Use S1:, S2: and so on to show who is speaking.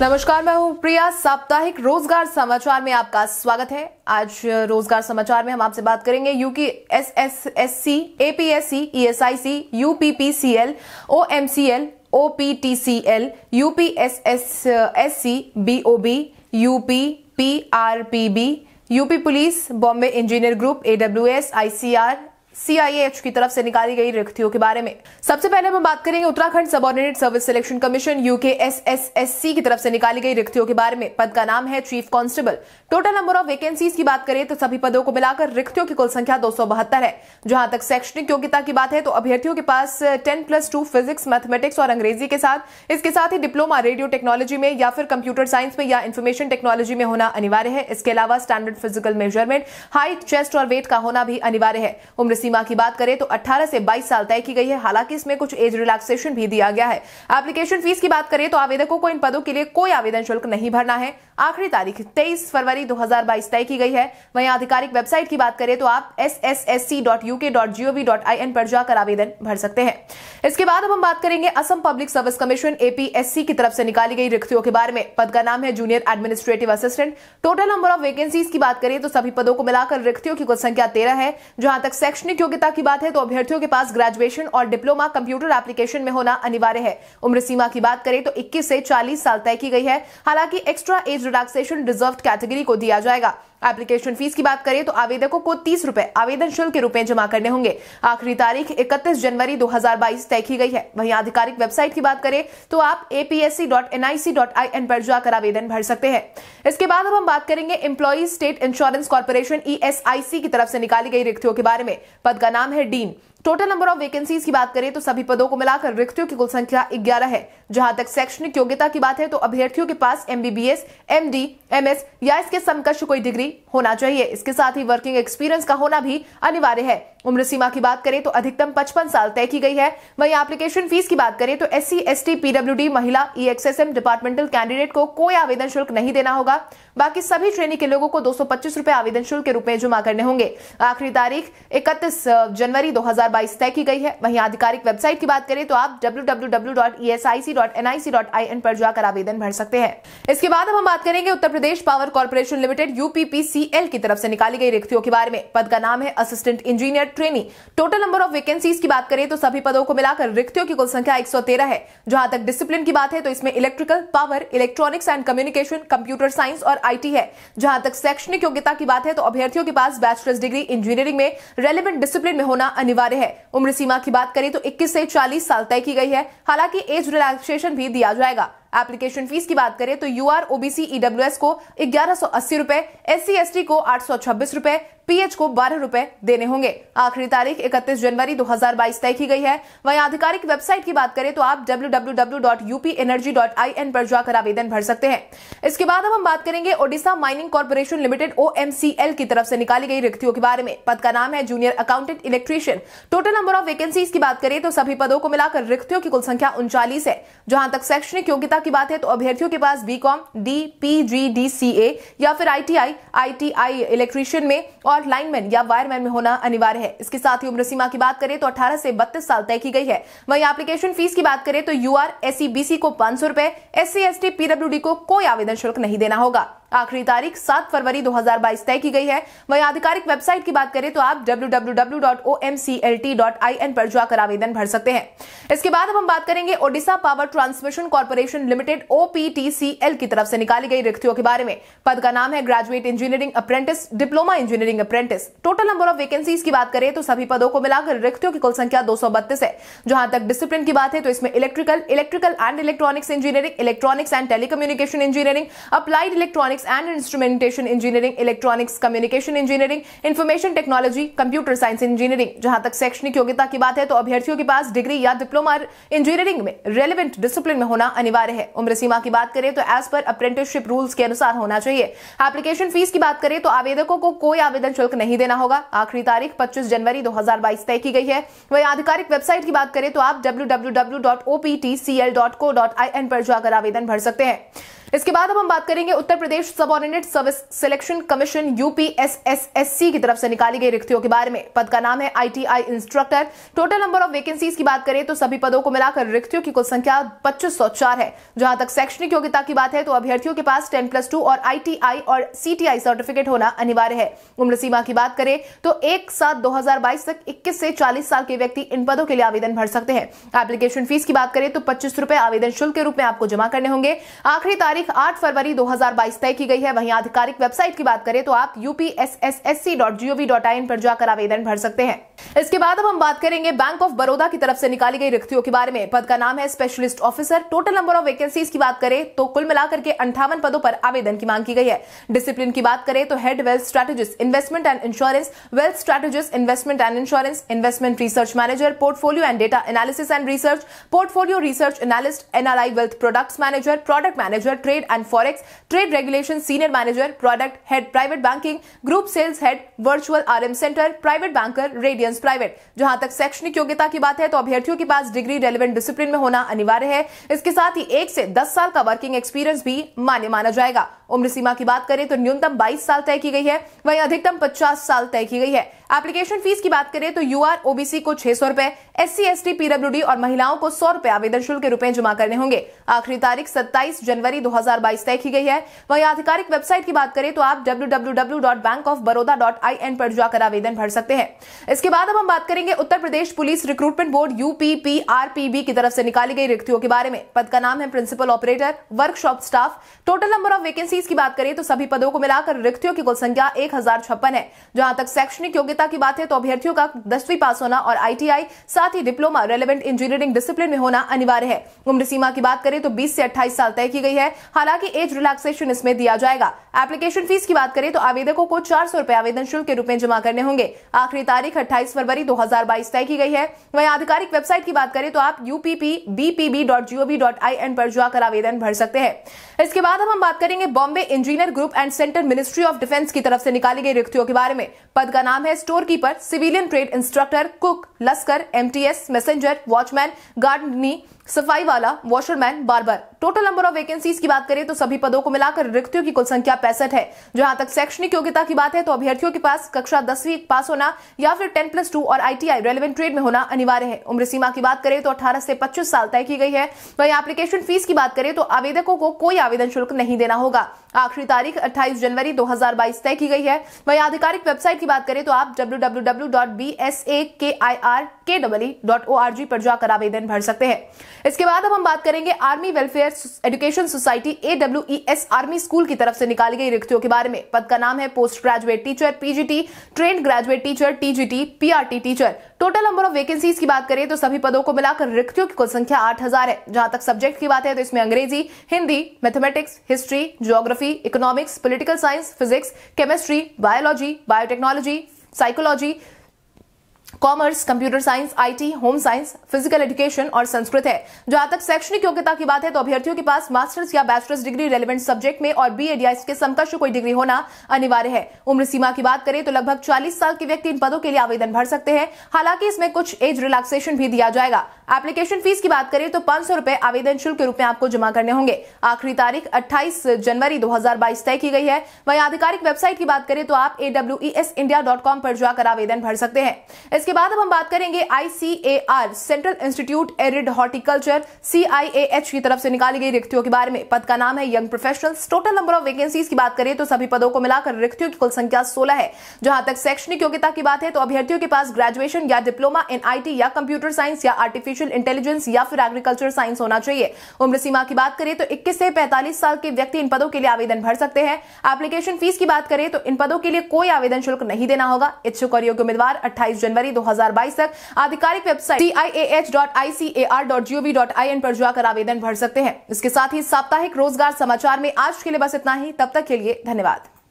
S1: नमस्कार मैं हूं प्रिया साप्ताहिक रोजगार समाचार में आपका स्वागत है आज रोजगार समाचार में हम आपसे बात करेंगे UK S S S C APSC ESIC UPPCL OMCL OPTCL UPSSSC BOB UP PRPB UP police Bombay engineer group AWS ICR CIH की तरफ से निकाली गई रिक्तियों के बारे में सबसे पहले हम बात करेंगे Uttarakhand subordinate service selection commission UK SSSC की तरफ से निकाली गई रिक्तियों के बारे में पद का नाम है chief constable total number of vacancies की बात करें तो सभी पदों को मिलाकर रिक्तियों की कुल संख्या दो है जहां तक शैक्षणिक योग्यता की बात है तो अभ्यर्थियों के पास ten plus two physics mathematics और अंग्रेजी के साथ इसके साथ ही डिप्लोमा रेडियो टेक्नोलॉजी में या फिर कंप्यूटर साइंस में या इन्फॉर्मेशन टेक्नोलॉजी में होना अनिवार्य है इसके अलावा standard physical measurement height chest और वेट का होना भी अनिवार्य है उम्र सीमा की बात करें तो 18 से 22 साल तय की गई है हालांकि इसमें कुछ एज रिलैक्सेशन भी दिया गया है एप्लीकेशन फीस की बात करें तो आवेदकों को इन पदों के लिए कोई आवेदन शुल्क नहीं भरना है आखिरी तारीख 23 फरवरी 2022 तय की गई है वहीं आधिकारिक वेबसाइट की बात करें तो आप S S S C dot dot dot U dot I N पर जाकर आवेदन भर सकते हैं इसके बाद अब हम बात करेंगे Assam public service commission APSC की तरफ से निकाली गई रिक्तियों के बारे में पद का नाम है junior administrative assistant total number of vacancies की बात करें तो सभी पदों को मिलाकर रिक्तियों की कुल संख्या तेरह है जहां तक शैक्षणिक योग्यता की बात है तो अभ्यर्थियों के पास ग्रेजुएशन और डिप्लोमा कंप्यूटर एप्लीकेशन में होना अनिवार्य है उम्र सीमा की बात करें तो इक्कीस से चालीस साल तय की गई है हालांकि extra age relaxation reserve category को दिया जाएगा एप्लीकेशन फीस की बात करें तो आवेदकों को तीस रूपए आवेदन शुल्क के रूप में जमा करने होंगे आखिरी तारीख 31 जनवरी 2022 तय की गई है वहीं आधिकारिक वेबसाइट की बात करें तो आप apsc.nic.in पर जाकर आवेदन भर सकते हैं इसके बाद अब हम बात करेंगे employees state insurance corporation ESIC की तरफ से निकाली गई रिक्तियों के बारे में पद का नाम है dean total number of vacancies की बात करें तो सभी पदों को मिलाकर रिक्तियों की कुल संख्या ग्यारह है जहां तक शैक्षणिक योग्यता की बात है तो अभ्यर्थियों के पास एमबीबीएस एमडी एमएस या इसके समकक्ष कोई डिग्री होना चाहिए इसके साथ ही वर्किंग एक्सपीरियंस का होना भी अनिवार्य है उम्र सीमा की बात करें तो अधिकतम 55 साल तय की गई है वहीं एप्लीकेशन फीस की बात करें तो S C S T D महिला ई एक्सएसएम डिपार्टमेंटल कैंडिडेट को कोई आवेदन शुल्क नहीं देना होगा बाकी सभी श्रेणी के लोगों को दो रुपए आवेदन शुल्क के रूप में जमा करने होंगे आखिरी तारीख इकतीस जनवरी दो तय की गई है वहीं आधिकारिक वेबसाइट की बात करें तो आप डब्ल्यू e www.nec.nic.in पर जाकर आवेदन भर सकते हैं इसके बाद अब हम बात करेंगे Uttar Pradesh power corporation limited UPPCL की तरफ से निकाली गई रिक्तियों के बारे में पद का नाम है assistant engineer trainee total number of vacancies की बात करें तो सभी पदों को मिलाकर रिक्तियों की कुल संख्या एक है जहां तक डिसिप्लिन की बात है तो इसमें electrical power electronics and communication computer science और आईटी है जहां तक शैक्षणिक योग्यता की बात है तो अभ्यर्थियों के पास बैचलर्स डिग्री इंजीनियरिंग में रेलिवेंट डिसिप्लिन में होना अनिवार्य है उम्र सीमा की बात करें तो इक्कीस से चालीस साल तय की गई है हालांकि एज रिलैक्स रिलैक्सेशन भी दिया जाएगा एप्लीकेशन फीस की बात करें तो यू आर ओबीसी ईडब्ल्यूएस को ग्यारह सौ अस्सी रूपए एस सी एस टी को आठ सौ छब्बीस रूपए पीएच को बारह रूपए देने होंगे आखिरी तारीख इकतीस जनवरी 2022 तय की गई है वहीं आधिकारिक वेबसाइट की बात करें तो आप www.upenergy.in पर जाकर आवेदन भर सकते हैं इसके बाद अब हम बात करेंगे Odisha mining corporation limited OMCL की तरफ से निकाली गई रिक्तियों के बारे में पद का नाम है junior accountant electrician total number of vacancies की बात करें तो सभी पदों को मिलाकर रिक्तियों की कुल संख्या उनचालीस है जहां तक शैक्षणिक योग्यता की बात है तो अभ्यर्थियों के पास BCom D P G D C A या फिर आईटीआई आईटीआई इलेक्ट्रीशियन में और और लाइनमैन या वायरमैन में होना अनिवार्य है इसके साथ ही उम्र सीमा की बात करें तो 18 से 32 साल तय की गई है वहीं एप्लीकेशन फीस की बात करें तो यू आर एस को पांच सौ रूपए एस सी पीडब्ल्यूडी को कोई आवेदन शुल्क नहीं देना होगा आखिरी तारीख सात फरवरी 2022 तय की गई है वहीं आधिकारिक वेबसाइट की बात करें तो आप डब्ल्यू पर जाकर आवेदन भर सकते हैं इसके बाद अब हम बात करेंगे Odisha power transmission corporation limited OPTCL की तरफ से निकाली गई रिक्तियों के बारे में पद का नाम है graduate engineering apprentice diploma engineering apprentice total number of vacancies की बात करें तो सभी पदों को मिलाकर रिक्तियों की कुल संख्या दो है जहां तक डिसिप्लिन की बात है तो इसमें electrical electrical and electronics engineering electronics and telecommunication engineering applied electronics electronics and instrumentation engineering electronics communication engineering information technology computer science engineering जहां तक शैक्षणिक योग्यता की बात है तो अभ्यर्थियों के पास डिग्री या डिप्लोमा इंजीनियरिंग में रेलिवेंट डिसिप्लिन में होना अनिवार्य है उम्र सीमा की बात करें तो एज पर अप्रेंटिसशिप रूल्स के अनुसार होना चाहिए एप्लीकेशन फीस की बात करें तो आवेदकों को कोई आवेदन शुल्क नहीं देना होगा आखिरी तारीख पच्चीस जनवरी दो तय की गई है वही आधिकारिक वेबसाइट की बात करें तो आप डब्ल्यू पर जाकर आवेदन भर सकते हैं इसके बाद अब हम बात करेंगे Uttar Pradesh subordinate service selection commission UPSSSC की तरफ से निकाली गई रिक्तियों के बारे में पद का नाम है ITI instructor total number of vacancies की बात करें तो सभी पदों को मिलाकर रिक्तियों की कुल संख्या पच्चीस है जहां तक शैक्षणिक योग्यता की बात है तो अभ्यर्थियों के पास टेन प्लस टू और आईटीआई और सीटीआई सर्टिफिकेट होना अनिवार्य है उम्र सीमा की बात करें तो एक सात दो तक इक्कीस से चालीस साल के व्यक्ति इन पदों के लिए आवेदन भर सकते हैं एप्लीकेशन फीस की बात करें तो पच्चीस आवेदन शुल्क के रूप में आपको जमा करने होंगे आखिरी तारीख तारीख 8 फरवरी 2022 तय की गई है वहीं आधिकारिक वेबसाइट की बात करें तो आप यूपीएसएसएससी.gov.in पर जाकर आवेदन भर सकते हैं इसके बाद अब हम बात करेंगे बैंक ऑफ बड़ौदा की तरफ से निकाली गई रिक्तियों के बारे में पद का नाम है specialist officer total number of vacancies की बात करें तो कुल मिलाकर के अंठावन पदों पर आवेदन की मांग की गई है डिसिप्लिन की बात करें तो head wealth strategist investment and insurance wealth strategist investment and insurance investment research manager portfolio and data analysis and research portfolio research analyst NRI wealth products manager product manager trade trade and forex trade regulation senior manager product head private banking group sales head virtual R centre private banker radiance private जहां तक शैक्षणिक योग्यता की बात है तो अभ्यर्थियों के पास डिग्री रेलिवेंट डिसिप्लिन में होना अनिवार्य है इसके साथ ही एक से दस साल का वर्किंग एक्सपीरियंस भी मान्य माना जाएगा उम्र सीमा की बात करें तो न्यूनतम बाईस साल तय की गई है वहीं अधिकतम पचास साल तय की गई है एप्लीकेशन फीस की बात करें तो यूआर ओबीसी को छह सौ रूपए S C S T PWD और महिलाओं को सौ रूपए आवेदन शुल्क के रुपए जमा करने होंगे आखिरी तारीख 27 जनवरी 2022 तय की गई है वहीं आधिकारिक वेबसाइट की बात करें तो आप एन पर जाकर आवेदन भर सकते हैं इसके बाद अब हम बात करेंगे Uttar Pradesh police recruitment board UPPRPB की तरफ से निकाली गई रिक्तियों के बारे में पद का नाम है principal operator workshop staff total number of vacancies की बात करें तो सभी पदों को मिलाकर रिक्तियों की कुल संख्या एक है जहां तक शैक्षणिक योग्यता की बात है तो अभ्यर्थियों का दसवीं पास होना और आईटीआई साथ ही डिप्लोमा रेलिवेंट इंजीनियरिंग डिसिप्लिन में होना अनिवार्य है उम्र सीमा की बात करें तो 20 से 28 साल तय की गई है हालांकि एज रिलैक्सेशन इसमें दिया जाएगा एप्लीकेशन फीस की बात करें तो आवेदकों को चार सौ आवेदन शुल्क के रूप में जमा करने होंगे आखिरी तारीख अट्ठाईस फरवरी दो तय की गई है वही आधिकारिक वेबसाइट की बात करें तो आप UPP BPB dot GOV dot I N पर जाकर आवेदन भर सकते हैं इसके बाद हम बात करेंगे Bombay engineer group and centre ministry of defence की तरफ से निकाली गई रिक्तियों के बारे में पद का नाम है store keeper civilian trade instructor cook लस्कर M MTS, messenger, watchman, gardener, सफाई वाला washerman barber total number of vacancies की बात करें तो सभी पदों को मिलाकर रिक्तियों की कुल संख्या पैंसठ है जहां तक शैक्षणिक योग्यता की बात है तो अभ्यर्थियों के पास कक्षा दसवीं पास होना या फिर टेन प्लस टू और आईटीआई रेलिवेंट ट्रेड में होना अनिवार्य है उम्र सीमा की बात करें तो अठारह से पच्चीस साल तय की गई है वहीं एप्लीकेशन फीस की बात करें तो आवेदकों को कोई आवेदन शुल्क नहीं देना होगा आखिरी तारीख अट्ठाईस जनवरी दो तय की गई है वहीं आधिकारिक वेबसाइट की बात करें तो आप डब्ल्यू पर जाकर आवेदन भर सकते हैं इसके बाद अब हम बात करेंगे army welfare education society AW army school की तरफ से निकाली गई रिक्तियों के बारे में पद का नाम है post graduate teacher PGT trained graduate teacher TGT PRT teacher total number of vacancies की बात करें तो सभी पदों को मिलाकर रिक्तियों की कुल संख्या आठ हजार है जहां तक सब्जेक्ट की बात है तो इसमें अंग्रेजी Hindi mathematics history geography economics political science physics chemistry biology biotechnology psychology commerce computer science IT home science physical education और संस्कृत है जहां तक शैक्षणिक योग्यता की बात है तो अभ्यर्थियों के पास मास्टर्स या बैचलर्स डिग्री रेलिवेंट सब्जेक्ट में और बी एडिया के समकक्ष कोई डिग्री होना अनिवार्य है उम्र सीमा की बात करें तो लगभग चालीस साल के व्यक्ति इन पदों के लिए आवेदन भर सकते हैं हालांकि इसमें कुछ एज रिलैक्सेशन भी दिया जाएगा एप्लीकेशन फीस की बात करें तो पांच सौ आवेदन शुल्क के रूप में आपको जमा करने होंगे आखिरी तारीख अट्ठाईस जनवरी दो तय की गई है वहीं आधिकारिक वेबसाइट की बात करें तो आप ए e पर जाकर आवेदन भर सकते हैं इसके बाद अब हम बात करेंगे ICAR central institute arid horticulture CIAH की तरफ से निकाली गई रिक्तियों के बारे में पद का नाम है young professionals total number of vacancies की बात करें तो सभी पदों को मिलाकर रिक्तियों की कुल संख्या सोलह है जहां तक शैक्षणिक योग्यता की बात है तो अभ्यर्थियों के पास ग्रेजुएशन या डिप्लोमा इन आई या कंप्यूटर साइंस या आर्टिफिशियल इंटेलिजेंस या फिर एग्रीकल्चर साइंस होना चाहिए उम्र सीमा की बात करें तो इक्कीस से पैंतालीस साल के व्यक्ति इन पदों के लिए आवेदन भर सकते हैं एप्लीकेशन फीस की बात करें तो इन पदों के लिए कोई आवेदन शुल्क नहीं देना होगा इच्छुक और योग्य उम्मीदवार अट्ठाईस जनवरी 2022 तक आधिकारिक वेबसाइट सी पर जाकर आवेदन भर सकते हैं इसके साथ ही साप्ताहिक रोजगार समाचार में आज के लिए बस इतना ही तब तक के लिए धन्यवाद